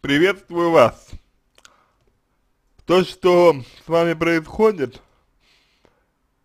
приветствую вас. То, что с вами происходит,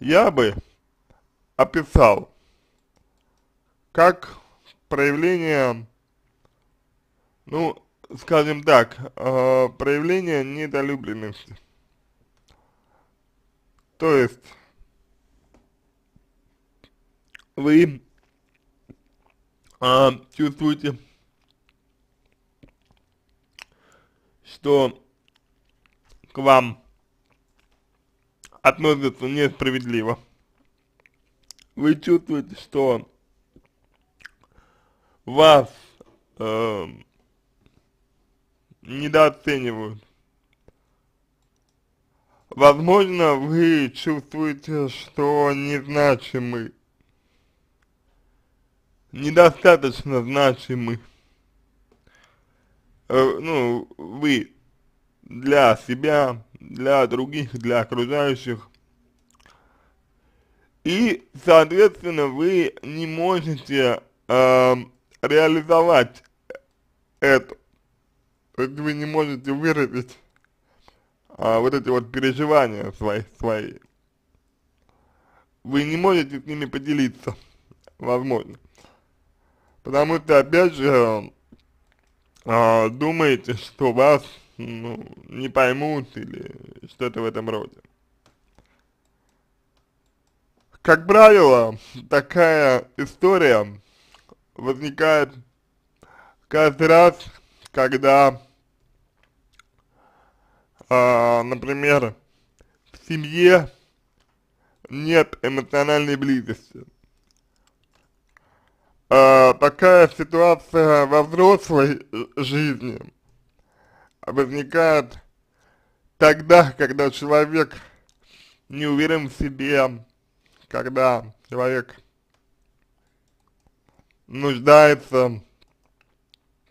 я бы описал как проявление, ну, скажем так, э, проявление недолюбленности. То есть, вы э, чувствуете что к вам относятся несправедливо. Вы чувствуете, что вас э, недооценивают. Возможно, вы чувствуете, что незначимы, недостаточно значимы. Э, ну, вы для себя, для других, для окружающих. И, соответственно, вы не можете э, реализовать это. Вы не можете выразить э, вот эти вот переживания свои, свои. Вы не можете с ними поделиться, возможно. Потому что, опять же, э, думаете, что вас ну, не поймут или что-то в этом роде. Как правило, такая история возникает каждый раз, когда, э, например, в семье нет эмоциональной близости э, такая ситуация во взрослой э, жизни возникает тогда, когда человек не уверен в себе, когда человек нуждается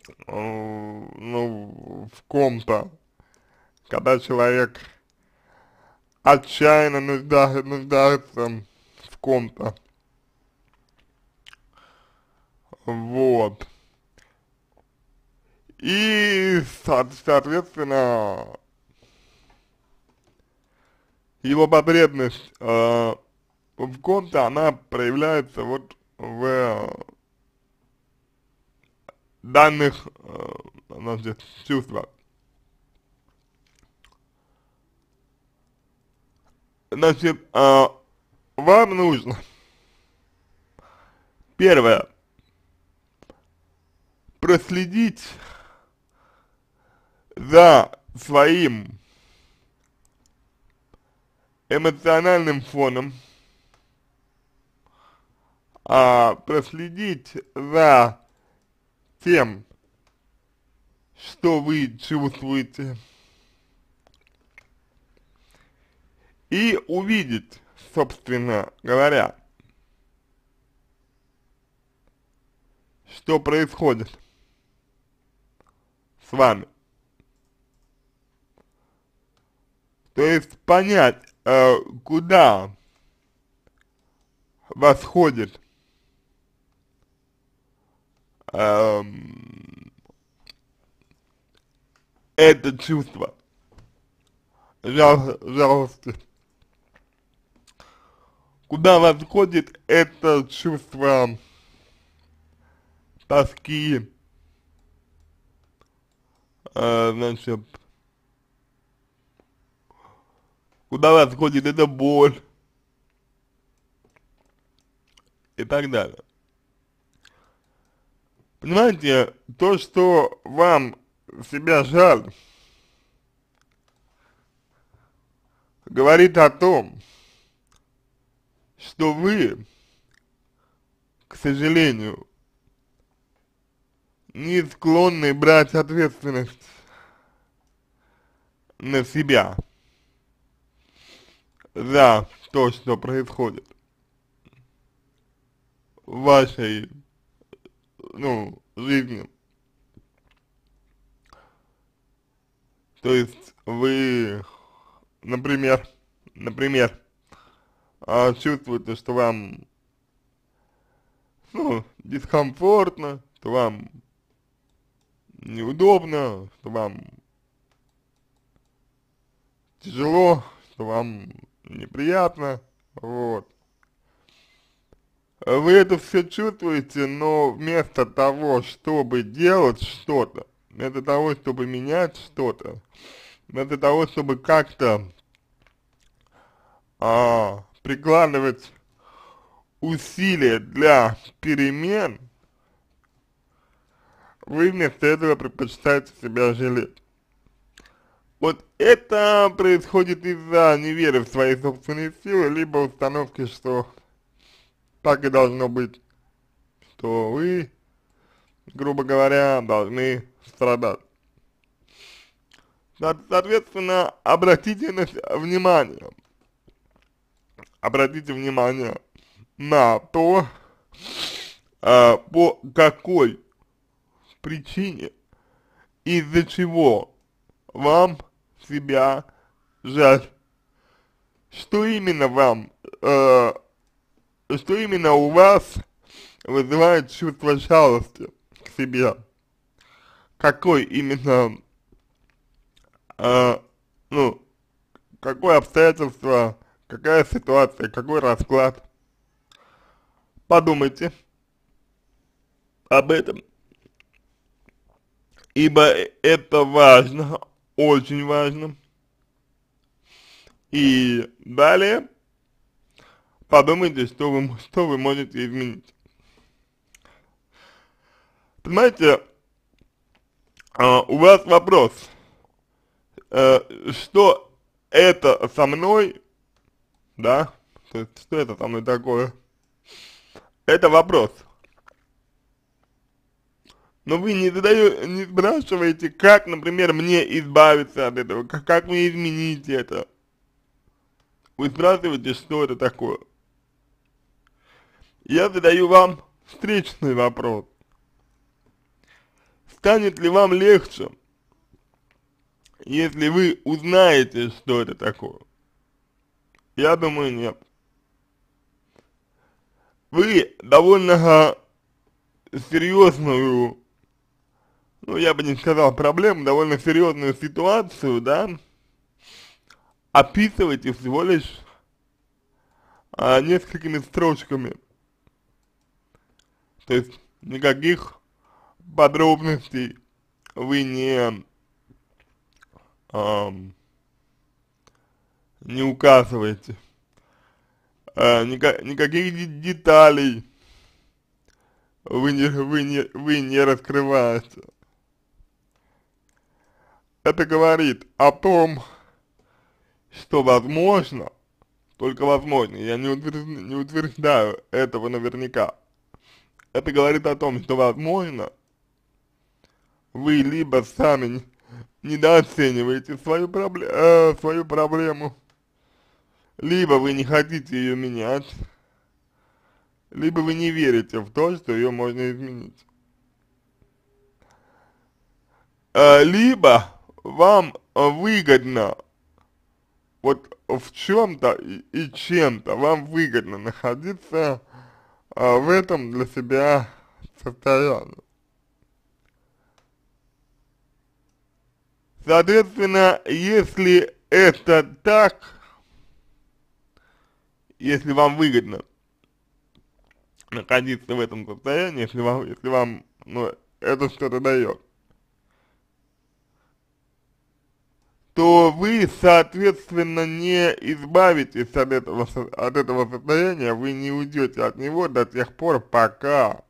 э, ну, в ком-то, когда человек отчаянно нужда, нуждается в ком-то. Вот. И, соответственно, его потребность э, в ком-то, она проявляется вот в э, данных, э, значит, чувствах. Значит, э, вам нужно, первое, проследить за своим эмоциональным фоном, а, проследить за тем, что вы чувствуете, и увидеть, собственно говоря, что происходит с вами. То есть понять, э, куда восходит э, это чувство жалости. Куда восходит это чувство тоски, э, значит, куда восходит эта боль и так далее. Понимаете, то, что вам себя жаль, говорит о том, что вы, к сожалению, не склонны брать ответственность на себя за то, что происходит в вашей, ну, жизни. То есть вы, например, например, а, чувствуете, что вам, ну, дискомфортно, то вам неудобно, что вам тяжело, что вам неприятно, вот. Вы это все чувствуете, но вместо того, чтобы делать что-то, вместо того, чтобы менять что-то, вместо того, чтобы как-то а, прикладывать усилия для перемен, вы вместо этого предпочитаете себя жалеть. Вот это происходит из-за неверы в свои собственные силы, либо установки, что так и должно быть, что вы, грубо говоря, должны страдать. Соответственно, обратите внимание, обратите внимание на то, э, по какой причине, из-за чего вам себя жаль. Что именно вам, э, что именно у вас вызывает чувство жалости к себе? Какой именно, э, ну, какое обстоятельство, какая ситуация, какой расклад? Подумайте об этом ибо это важно, очень важно. И далее подумайте, что вы, что вы можете изменить. Понимаете, а, у вас вопрос, э, что это со мной, да, то есть, что это со мной такое? Это вопрос, но вы не, задаете, не спрашиваете, как, например, мне избавиться от этого, как, как мне изменить это. Вы спрашиваете, что это такое. Я задаю вам встречный вопрос. Станет ли вам легче, если вы узнаете, что это такое? Я думаю, нет. Вы довольно серьезную ну, я бы не сказал проблему, довольно серьезную ситуацию, да, описываете всего лишь а, несколькими строчками. То есть никаких подробностей вы не, а, не указываете. А, никаких деталей вы не, вы не, вы не раскрываете. Это говорит о том, что возможно, только возможно, я не, утвержд, не утверждаю этого наверняка, это говорит о том, что возможно, вы либо сами недооцениваете свою, пробле э, свою проблему, либо вы не хотите ее менять, либо вы не верите в то, что ее можно изменить. Э, либо вам э, выгодно вот в чем-то и, и чем-то, вам выгодно находиться а, в этом для себя состоянии. Соответственно, если это так, если вам выгодно находиться в этом состоянии, если вам, если вам ну, это что-то дает, то вы, соответственно, не избавитесь от этого, от этого состояния, вы не уйдете от него до тех пор, пока,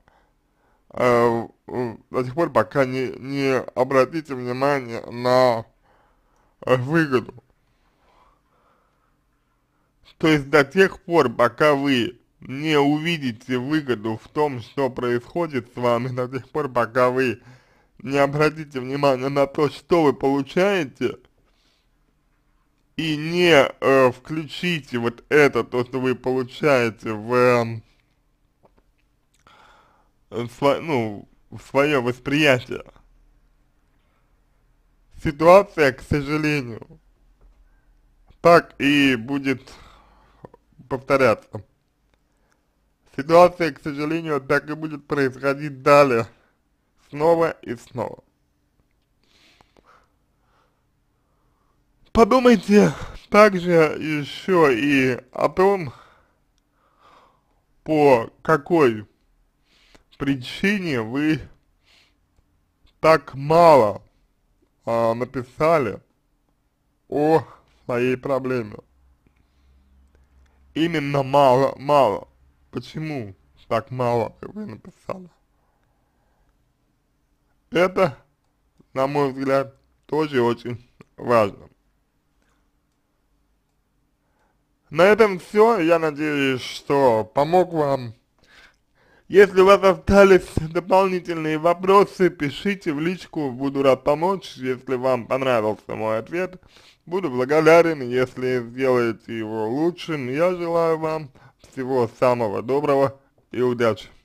э, до тех пор, пока не, не обратите внимание на э, выгоду. То есть до тех пор, пока вы не увидите выгоду в том, что происходит с вами, до тех пор, пока вы не обратите внимание на то, что вы получаете – и не э, включите вот это, то, что вы получаете в, эм, э, сво, ну, в свое восприятие, ситуация, к сожалению, так и будет повторяться. Ситуация, к сожалению, так и будет происходить далее, снова и снова. Подумайте также еще и о том, по какой причине вы так мало а, написали о своей проблеме. Именно мало, мало. Почему так мало вы написали? Это, на мой взгляд, тоже очень важно. На этом все. Я надеюсь, что помог вам. Если у вас остались дополнительные вопросы, пишите в личку, буду рад помочь. Если вам понравился мой ответ, буду благодарен, если сделаете его лучшим. Я желаю вам всего самого доброго и удачи.